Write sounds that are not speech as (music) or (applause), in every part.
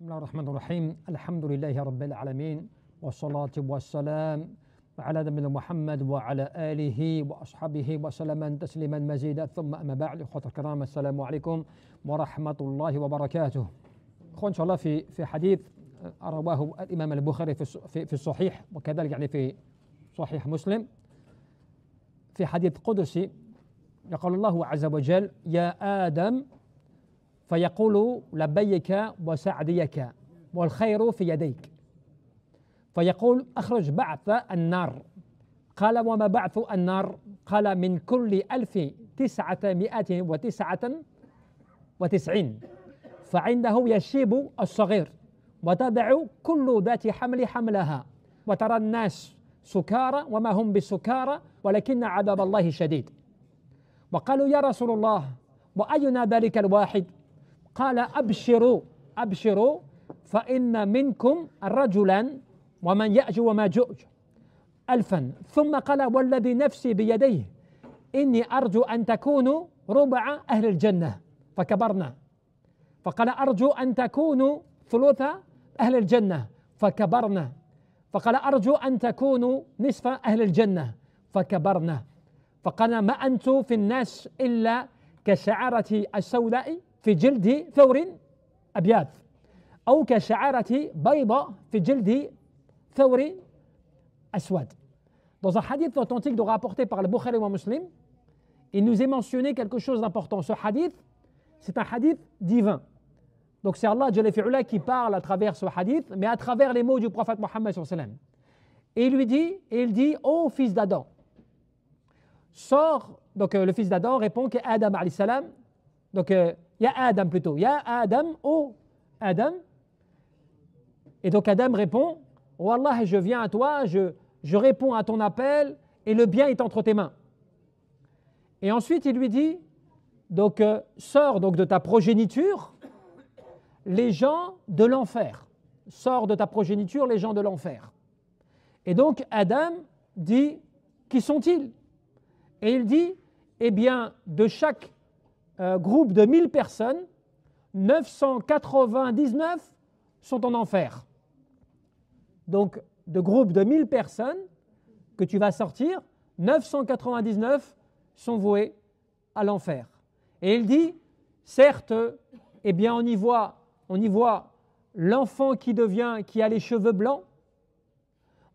بسم الله الرحمن الرحيم الحمد لله رب العالمين والصلاة والسلام على نبينا محمد وعلى آله وأصحابه وسلم تسليما مزيدا ثم أما بعد أخوة الكرام السلام عليكم ورحمة الله وبركاته أخوة إن شاء الله في في حديث رواه الإمام البخاري في في الصحيح وكذلك يعني في صحيح مسلم في حديث قدسي يقول الله عز وجل يا آدم فيقول لبيك وسعديك والخير في يديك فيقول أخرج بعث النار قال وما بعث النار قال من كل ألف تسعمائة وتسعة وتسعين فعنده يشيب الصغير وتدع كل ذات حمل حملها وترى الناس سكارى وما هم بسكارى ولكن عذاب الله شديد وقالوا يا رسول الله وأينا ذلك الواحد قال أبشروا أبشروا فإن منكم رجلا ومن يأج وما جؤج ألفا ثم قال والذي نفسي بيديه إني أرجو أن تكونوا ربع أهل الجنة فكبرنا فقال أرجو أن تكونوا ثلث أهل الجنة فكبرنا فقال أرجو أن تكونوا نصف أهل الجنة فكبرنا فقال ما أنتم في الناس إلا كشعرة السوداء Dans un hadith authentique rapporté par le Bukhari et Muslim, il nous est mentionné quelque chose d'important. Ce hadith, c'est un hadith divin. Donc c'est Allah qui parle à travers ce hadith, mais à travers les mots du prophète Mohammed. Et il lui dit, il dit, ô fils d'Adam, sors, donc euh, le fils d'Adam répond que Adam salam, donc euh, y a Adam plutôt. y il a Adam, oh Adam. Et donc Adam répond Oh Allah, je viens à toi, je, je réponds à ton appel et le bien est entre tes mains. Et ensuite il lui dit Donc euh, sors donc de ta progéniture les gens de l'enfer. Sors de ta progéniture les gens de l'enfer. Et donc Adam dit Qui sont-ils Et il dit Eh bien, de chaque euh, groupe de 1000 personnes, 999 sont en enfer. Donc, de groupe de 1000 personnes que tu vas sortir, 999 sont voués à l'enfer. Et il dit, certes, eh bien, on y voit, on y voit l'enfant qui devient, qui a les cheveux blancs.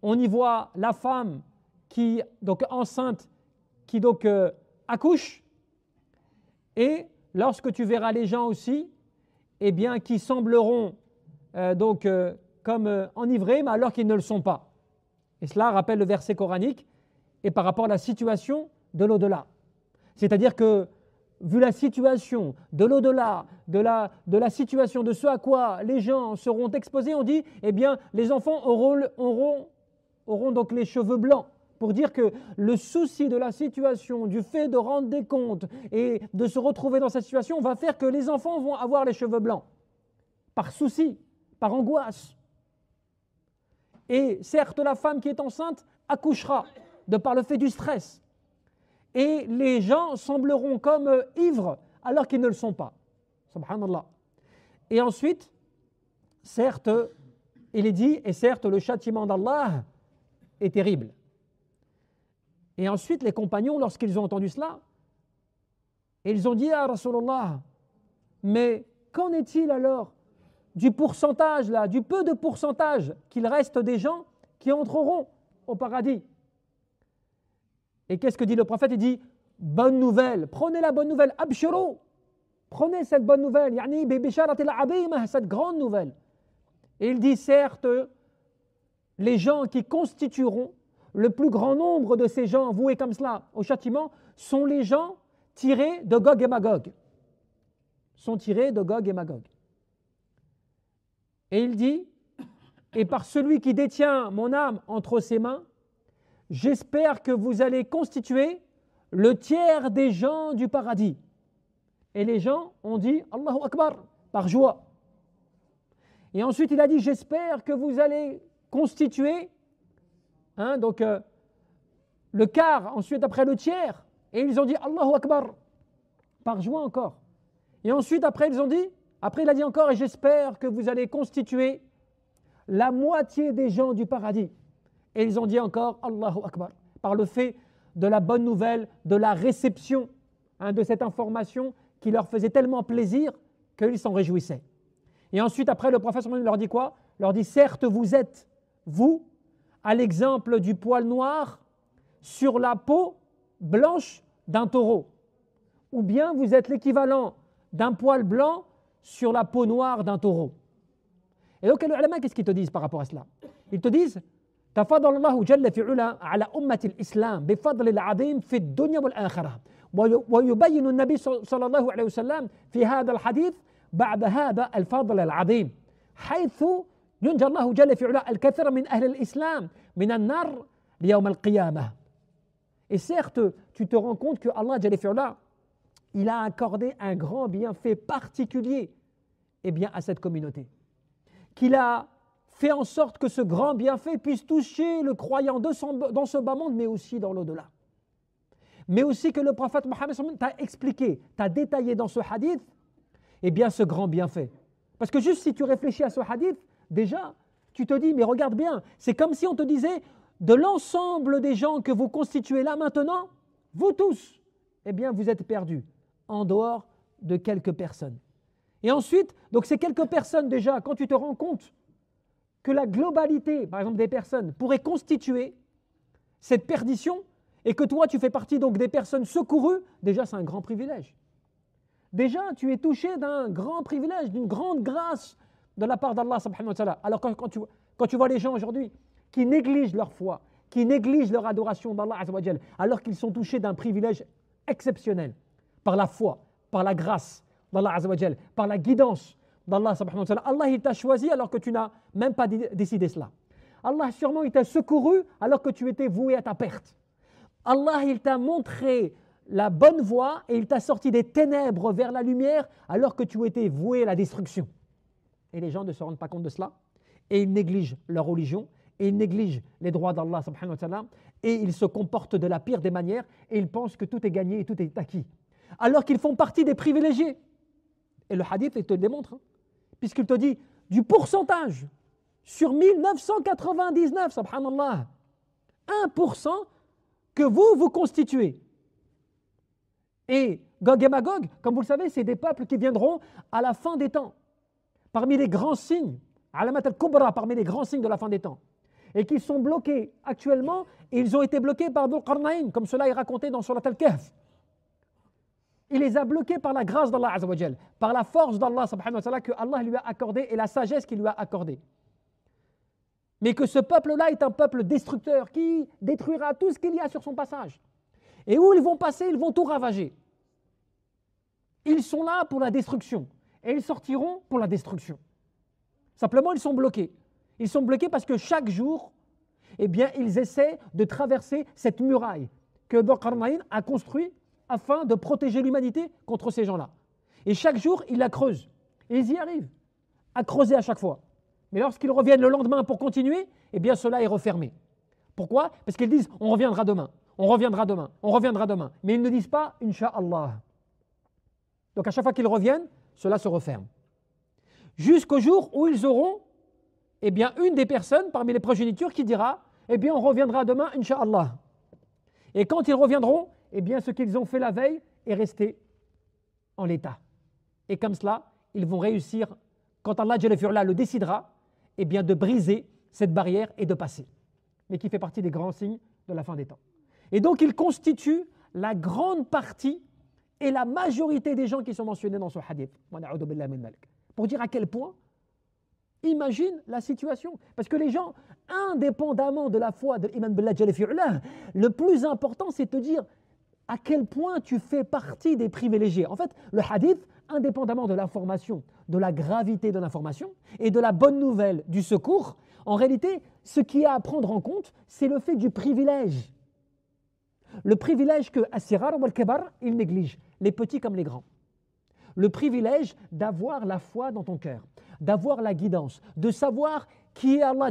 On y voit la femme qui, donc enceinte, qui donc euh, accouche. Et lorsque tu verras les gens aussi, eh bien, qui sembleront euh, donc euh, comme euh, enivrés, mais alors qu'ils ne le sont pas. Et cela rappelle le verset coranique et par rapport à la situation de l'au-delà. C'est-à-dire que, vu la situation de l'au-delà, de la, de la situation de ce à quoi les gens seront exposés, on dit, eh bien, les enfants auront, auront, auront donc les cheveux blancs pour dire que le souci de la situation, du fait de rendre des comptes et de se retrouver dans cette situation, va faire que les enfants vont avoir les cheveux blancs, par souci, par angoisse. Et certes, la femme qui est enceinte accouchera de par le fait du stress. Et les gens sembleront comme euh, ivres alors qu'ils ne le sont pas. Subhanallah. Et ensuite, certes, il est dit, et certes, le châtiment d'Allah est terrible. Et ensuite, les compagnons, lorsqu'ils ont entendu cela, ils ont dit à ah, mais qu'en est-il alors du pourcentage, là, du peu de pourcentage qu'il reste des gens qui entreront au paradis Et qu'est-ce que dit le prophète Il dit Bonne nouvelle, prenez la bonne nouvelle, abshiro, prenez cette bonne nouvelle, yani cette grande nouvelle. Et il dit Certes, les gens qui constitueront le plus grand nombre de ces gens voués comme cela au châtiment sont les gens tirés de Gog et Magog. Sont tirés de Gog et Magog. Et il dit Et par celui qui détient mon âme entre ses mains, j'espère que vous allez constituer le tiers des gens du paradis. Et les gens ont dit Allahu Akbar, par joie. Et ensuite il a dit J'espère que vous allez constituer Hein, donc, euh, le quart, ensuite après le tiers. Et ils ont dit Allahu Akbar, par joie encore. Et ensuite, après, ils ont dit, après, il a dit encore, et j'espère que vous allez constituer la moitié des gens du paradis. Et ils ont dit encore Allahu Akbar, par le fait de la bonne nouvelle, de la réception hein, de cette information qui leur faisait tellement plaisir qu'ils s'en réjouissaient. Et ensuite, après, le prophète leur dit quoi leur dit Certes, vous êtes, vous, à l'exemple du poil noir sur la peau blanche d'un taureau. Ou bien vous êtes l'équivalent d'un poil blanc sur la peau noire d'un taureau. Et donc, les ulama, qu'est-ce qu'ils te disent par rapport à cela Ils te disent تفضل الله جل في علا على أمة الإسلام بفضل العظيم في الدنيا والآخرة ويبين nabi sallallahu الله عليه وسلم في هذا الحديث بعد هذا الفضل العظيم حيث et certes, tu te rends compte que il a accordé un grand bienfait particulier eh bien, à cette communauté. Qu'il a fait en sorte que ce grand bienfait puisse toucher le croyant dans ce bas monde, mais aussi dans l'au-delà. Mais aussi que le prophète Mohammed t'a expliqué, t'a détaillé dans ce hadith, eh bien ce grand bienfait. Parce que juste si tu réfléchis à ce hadith, Déjà, tu te dis, mais regarde bien, c'est comme si on te disait, de l'ensemble des gens que vous constituez là maintenant, vous tous, eh bien, vous êtes perdus, en dehors de quelques personnes. Et ensuite, donc ces quelques personnes déjà, quand tu te rends compte que la globalité, par exemple, des personnes pourrait constituer cette perdition, et que toi, tu fais partie donc des personnes secourues, déjà, c'est un grand privilège. Déjà, tu es touché d'un grand privilège, d'une grande grâce de la part d'Allah Alors quand, tu, vois les gens aujourd'hui qui négligent leur foi, qui négligent leur adoration d'Allah alors qu'ils sont touchés d'un privilège exceptionnel par la foi, par la grâce d'Allah par la guidance d'Allah Allah il t'a choisi alors que tu n'as même pas décidé cela. Allah sûrement il t'a secouru alors que tu étais voué à ta perte. Allah il t'a montré la bonne voie et il t'a sorti des ténèbres vers la lumière alors que tu étais voué à la destruction et les gens ne se rendent pas compte de cela, et ils négligent leur religion, et ils négligent les droits d'Allah et ils se comportent de la pire des manières, et ils pensent que tout est gagné et tout est acquis. Alors qu'ils font partie des privilégiés. Et le hadith, il te le démontre, hein, puisqu'il te dit du pourcentage sur 1999, subhanallah, 1% que vous, vous constituez. Et Gog et Magog, comme vous le savez, c'est des peuples qui viendront à la fin des temps parmi les grands signes, Alamat al-Kubra, parmi les grands signes de la fin des temps, et qui sont bloqués actuellement, et ils ont été bloqués par Dhul comme cela est raconté dans Surat al-Kahf. Il les a bloqués par la grâce d'Allah Azzawajal, par la force d'Allah subhanahu wa ta'ala que Allah lui a accordé et la sagesse qu'il lui a accordée. Mais que ce peuple-là est un peuple destructeur qui détruira tout ce qu'il y a sur son passage. Et où ils vont passer, ils vont tout ravager. Ils sont là pour la destruction et ils sortiront pour la destruction. Simplement, ils sont bloqués. Ils sont bloqués parce que chaque jour, eh bien, ils essaient de traverser cette muraille que Borkarmaïn a construite afin de protéger l'humanité contre ces gens-là. Et chaque jour, ils la creusent. Et ils y arrivent, à creuser à chaque fois. Mais lorsqu'ils reviennent le lendemain pour continuer, eh bien, cela est refermé. Pourquoi Parce qu'ils disent on reviendra demain, on reviendra demain, on reviendra demain. Mais ils ne disent pas Inch'Allah. Donc à chaque fois qu'ils reviennent, cela se referme. Jusqu'au jour où ils auront eh bien, une des personnes parmi les progénitures qui dira Eh bien, on reviendra demain, Inch'Allah. Et quand ils reviendront, eh bien, ce qu'ils ont fait la veille est resté en l'état. Et comme cela, ils vont réussir, quand Allah le décidera, eh bien, de briser cette barrière et de passer. Mais qui fait partie des grands signes de la fin des temps. Et donc, ils constituent la grande partie et la majorité des gens qui sont mentionnés dans ce hadith. Pour dire à quel point, imagine la situation. Parce que les gens, indépendamment de la foi de Imam Billah le plus important c'est de dire à quel point tu fais partie des privilégiés. En fait, le hadith, indépendamment de l'information, de la gravité de l'information et de la bonne nouvelle du secours, en réalité, ce qui a à prendre en compte, c'est le fait du privilège le privilège que Asirar ou al il néglige, les petits comme les grands. Le privilège d'avoir la foi dans ton cœur, d'avoir la guidance, de savoir qui est Allah,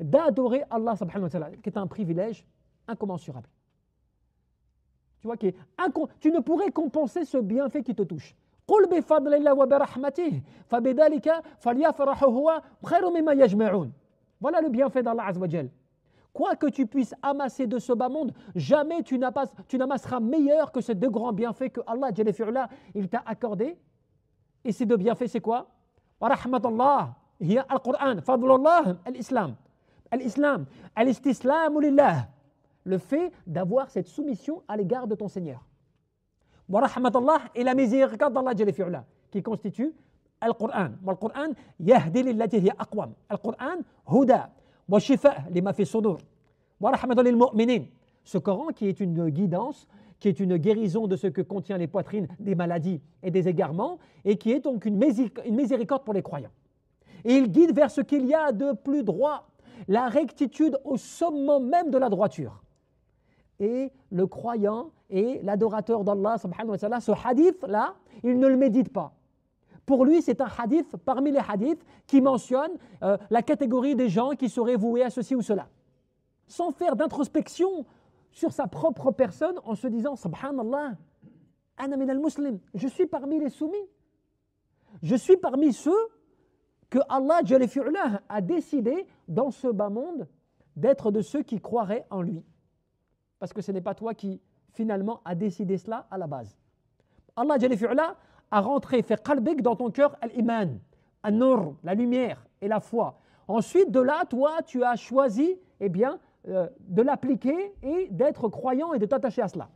d'adorer Allah, wa ta'ala, qui est un privilège incommensurable. Tu vois, tu ne pourrais compenser ce bienfait qui te touche. Voilà le bienfait d'Allah Quoi que tu puisses amasser de ce bas monde, jamais tu n'amasseras meilleur que ces deux grands bienfaits que Allah, il t'a accordé. Et ces deux bienfaits, c'est quoi Rahmatullah, le Coran, fadlullah, l'islam. L'islam, l'istislam lillah. Le fait d'avoir cette soumission à l'égard de ton Seigneur. Rahmatullah et la miséricorde d'Allah, qui constitue le quran Le quran yahdi lillati hiya aqwam. Le quran huda. Ce Coran qui est une guidance, qui est une guérison de ce que contient les poitrines des maladies et des égarements, et qui est donc une miséricorde pour les croyants. Et il guide vers ce qu'il y a de plus droit, la rectitude au sommet même de la droiture. Et le croyant et l'adorateur d'Allah, ce hadith-là, il ne le médite pas. Pour lui, c'est un hadith parmi les hadiths qui mentionne euh, la catégorie des gens qui seraient voués à ceci ou cela. Sans faire d'introspection sur sa propre personne en se disant Subhanallah, al muslim, je suis parmi les soumis. Je suis parmi ceux que Allah a décidé dans ce bas monde d'être de ceux qui croiraient en lui. Parce que ce n'est pas toi qui finalement a décidé cela à la base. Allah à rentrer, faire qalbik dans ton cœur, al-iman, al nur la lumière et la foi. Ensuite, de là, toi, tu as choisi eh bien, euh, de l'appliquer et d'être croyant et de t'attacher à cela.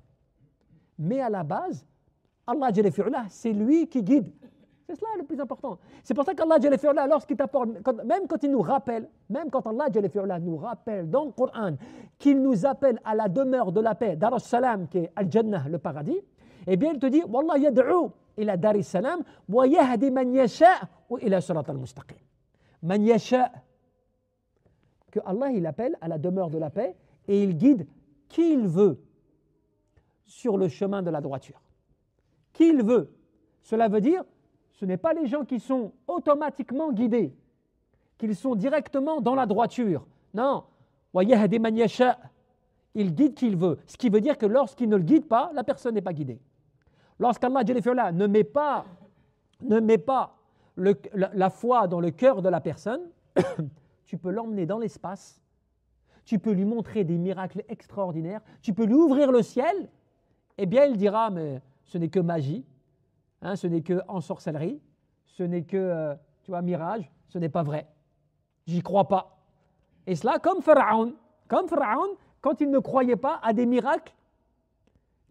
Mais à la base, Allah, c'est lui qui guide. C'est cela le plus important. C'est pour ça qu'Allah, lorsqu'il t'apporte, même quand il nous rappelle, même quand Allah nous rappelle dans le Coran qu'il nous appelle à la demeure de la paix, Dar salam qui est Al-Jannah, le paradis, eh bien, il te dit Wallah yad'u إلى دار السلام ويهدي من يشاء que Allah il appelle à la demeure de la paix et il guide qui il veut sur le chemin de la droiture. Qui il veut. Cela veut dire ce n'est pas les gens qui sont automatiquement guidés, qu'ils sont directement dans la droiture. Non. Il guide qui il veut. Ce qui veut dire que lorsqu'il ne le guide pas, la personne n'est pas guidée. Lorsqu'Allah ne met pas, ne met pas la, foi dans le cœur de la personne, (coughs) tu peux l'emmener dans l'espace, tu peux lui montrer des miracles extraordinaires, tu peux lui ouvrir le ciel, et eh bien il dira, mais ce n'est que magie, hein, ce n'est que ensorcellerie, ce n'est que, euh, tu vois, mirage, ce n'est pas vrai. J'y crois pas. Et cela comme Pharaon, comme Pharaon, quand il ne croyait pas à des miracles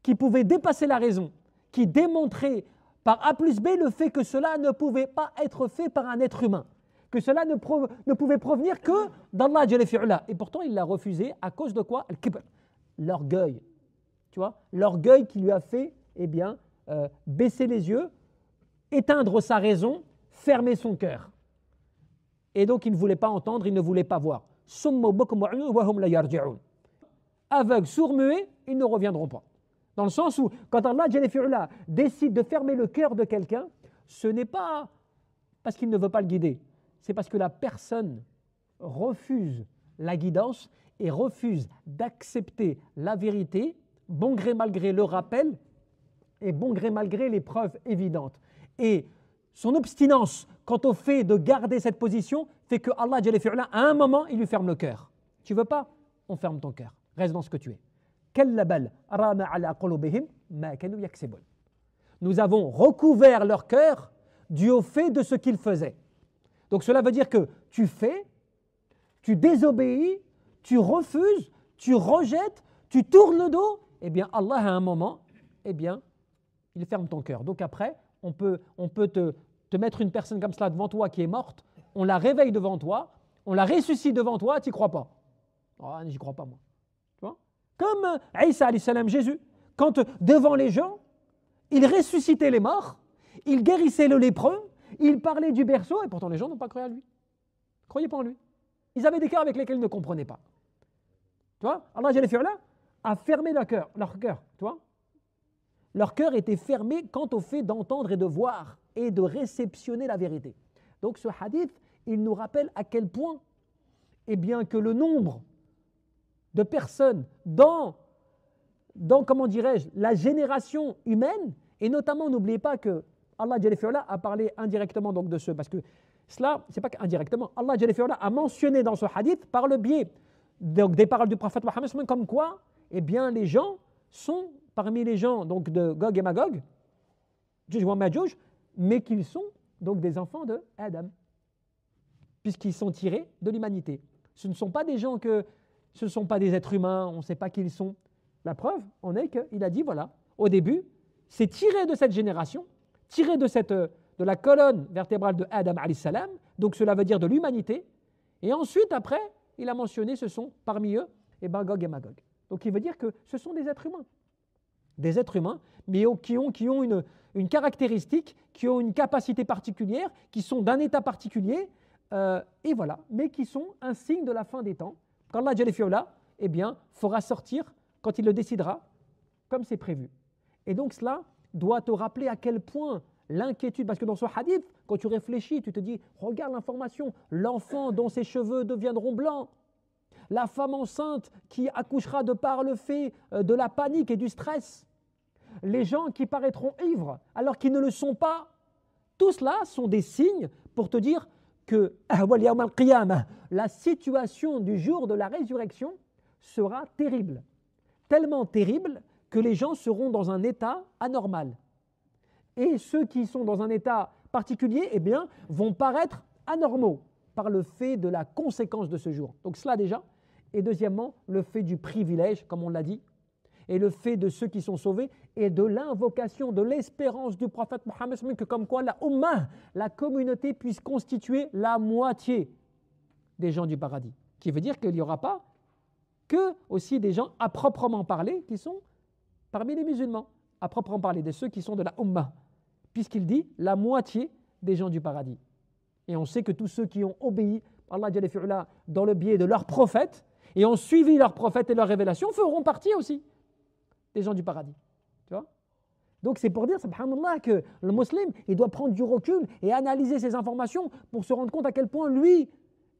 qui pouvaient dépasser la raison qui démontrait par A plus B le fait que cela ne pouvait pas être fait par un être humain, que cela ne, pouvait provenir que d'Allah. Et pourtant, il l'a refusé à cause de quoi L'orgueil. Tu vois L'orgueil qui lui a fait eh bien, euh, baisser les yeux, éteindre sa raison, fermer son cœur. Et donc, il ne voulait pas entendre, il ne voulait pas voir. Aveugle, sourd, muet, ils ne reviendront pas. Dans le sens où, quand Allah décide de fermer le cœur de quelqu'un, ce n'est pas parce qu'il ne veut pas le guider, c'est parce que la personne refuse la guidance et refuse d'accepter la vérité, bon gré malgré le rappel et bon gré malgré les preuves évidentes. Et son obstinance quant au fait de garder cette position fait que Allah, à un moment, il lui ferme le cœur. Tu veux pas On ferme ton cœur. Reste dans ce que tu es nous avons recouvert leur cœur du au fait de ce qu'ils faisaient. Donc cela veut dire que tu fais, tu désobéis, tu refuses, tu rejettes, tu tournes le dos, et eh bien Allah à un moment, eh bien, il ferme ton cœur. Donc après, on peut, on peut te, mettre une personne comme cela devant toi qui est morte, on la réveille devant toi, on la ressuscite devant toi, tu n'y crois pas. Oh, j'y crois pas moi. Comme euh, Isa, Jésus, quand euh, devant les gens, il ressuscitait les morts, il guérissait le lépreux, il parlait du berceau, et pourtant les gens n'ont pas cru à lui. croyez croyaient pas en lui. Ils avaient des cœurs avec lesquels ils ne comprenaient pas. Tu vois Allah là a fermé leur cœur. Leur cœur, tu vois Leur cœur était fermé quant au fait d'entendre et de voir et de réceptionner la vérité. Donc ce hadith, il nous rappelle à quel point, eh bien que le nombre de personnes dans, dans comment dirais-je, la génération humaine. Et notamment, n'oubliez pas que Allah a parlé indirectement donc de ceux, parce que cela, c'est pas qu'indirectement, Allah a mentionné dans ce hadith par le biais donc, des paroles du prophète Mohammed comme quoi, eh bien, les gens sont parmi les gens donc de Gog et Magog, mais qu'ils sont donc des enfants de Adam, puisqu'ils sont tirés de l'humanité. Ce ne sont pas des gens que ce ne sont pas des êtres humains, on ne sait pas qui ils sont. La preuve en est qu'il a dit, voilà, au début, c'est tiré de cette génération, tiré de, cette, euh, de la colonne vertébrale de Adam, salam, donc cela veut dire de l'humanité, et ensuite, après, il a mentionné, ce sont parmi eux, et eh ben, Gog et Magog. Donc il veut dire que ce sont des êtres humains. Des êtres humains, mais qui ont, qui ont une, caractéristique, qui ont une capacité particulière, qui sont d'un état particulier, euh, et voilà, mais qui sont un signe de la fin des temps, quand qu'Allah eh bien, fera sortir quand il le décidera, comme c'est prévu. Et donc cela doit te rappeler à quel point l'inquiétude, parce que dans ce hadith, quand tu réfléchis, tu te dis, regarde l'information, l'enfant dont ses cheveux deviendront blancs, la femme enceinte qui accouchera de par le fait euh, de la panique et du stress, les gens qui paraîtront ivres alors qu'ils ne le sont pas, tout cela sont des signes pour te dire, que ah, la situation du jour de la résurrection sera terrible. Tellement terrible que les gens seront dans un état anormal. Et ceux qui sont dans un état particulier, eh bien, vont paraître anormaux par le fait de la conséquence de ce jour. Donc cela déjà. Et deuxièmement, le fait du privilège, comme on l'a dit, et le fait de ceux qui sont sauvés et de l'invocation de l'espérance du prophète Mohammed, que comme quoi la Ummah, la communauté, puisse constituer la moitié des gens du paradis. Qui veut dire qu'il n'y aura pas que aussi des gens à proprement parler qui sont parmi les musulmans, à proprement parler de ceux qui sont de la Ummah, puisqu'il dit la moitié des gens du paradis. Et on sait que tous ceux qui ont obéi, Allah dans le biais de leur prophètes, et ont suivi leur prophètes et leur révélations, feront partie aussi des gens du paradis donc c'est pour dire, subhanallah, que le musulman, il doit prendre du recul et analyser ces informations pour se rendre compte à quel point lui,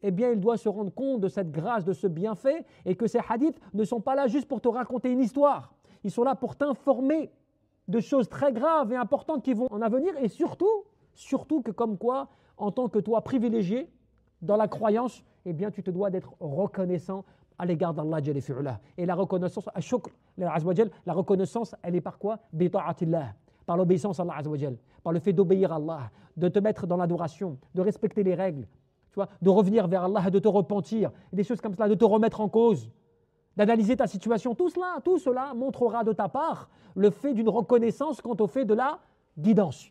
eh bien, il doit se rendre compte de cette grâce, de ce bienfait, et que ces hadiths ne sont pas là juste pour te raconter une histoire. Ils sont là pour t'informer de choses très graves et importantes qui vont en venir et surtout, surtout que comme quoi, en tant que toi privilégié dans la croyance, eh bien, tu te dois d'être reconnaissant à l'égard d'Allah Et la reconnaissance, à euh, la reconnaissance, elle est par quoi Par l'obéissance à Allah par le fait d'obéir à Allah, de te mettre dans l'adoration, de respecter les règles, de revenir vers Allah, de te repentir, des choses comme cela, de te remettre en cause, d'analyser ta situation. Tout cela, tout cela montrera de ta part le fait d'une reconnaissance quant au fait de la guidance.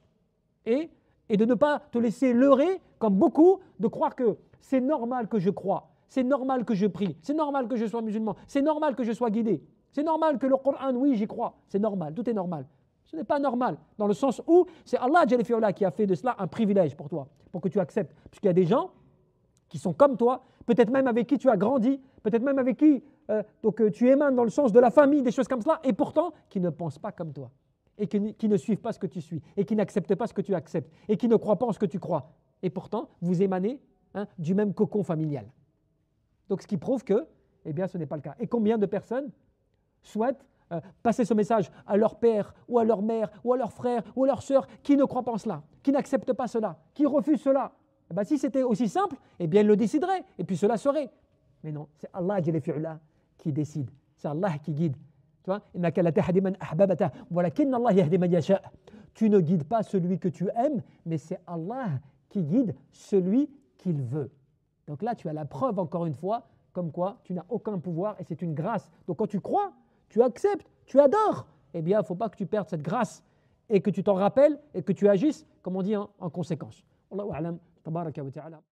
Et, et de ne pas te laisser leurrer, comme beaucoup, de croire que c'est normal que je crois c'est normal que je prie. C'est normal que je sois musulman. C'est normal que je sois guidé. C'est normal que le Coran, oui, j'y crois. C'est normal. Tout est normal. Ce n'est pas normal, dans le sens où c'est Allah qui a fait de cela un privilège pour toi, pour que tu acceptes. Puisqu'il y a des gens qui sont comme toi, peut-être même avec qui tu as grandi, peut-être même avec qui euh, donc, euh, tu émanes dans le sens de la famille, des choses comme cela, et pourtant qui ne pensent pas comme toi, et qui, ne suivent pas ce que tu suis, et qui n'acceptent pas ce que tu acceptes, et qui ne croient pas en ce que tu crois. Et pourtant, vous émanez hein, du même cocon familial. Donc ce qui prouve que eh bien, ce n'est pas le cas. Et combien de personnes souhaitent euh, passer ce message à leur père ou à leur mère ou à leur frère ou à leur sœur qui ne croient pas en cela, qui n'acceptent pas cela, qui refusent cela eh ben, Si c'était aussi simple, eh bien, ils le déciderait. et puis cela serait. Mais non, c'est Allah qui décide, c'est Allah qui guide. Tu vois Tu ne guides pas celui que tu aimes, mais c'est Allah qui guide celui qu'il veut. Donc là, tu as la preuve, encore une fois, comme quoi tu n'as aucun pouvoir et c'est une grâce. Donc quand tu crois, tu acceptes, tu adores, eh bien, il ne faut pas que tu perdes cette grâce et que tu t'en rappelles et que tu agisses, comme on dit, hein, en conséquence.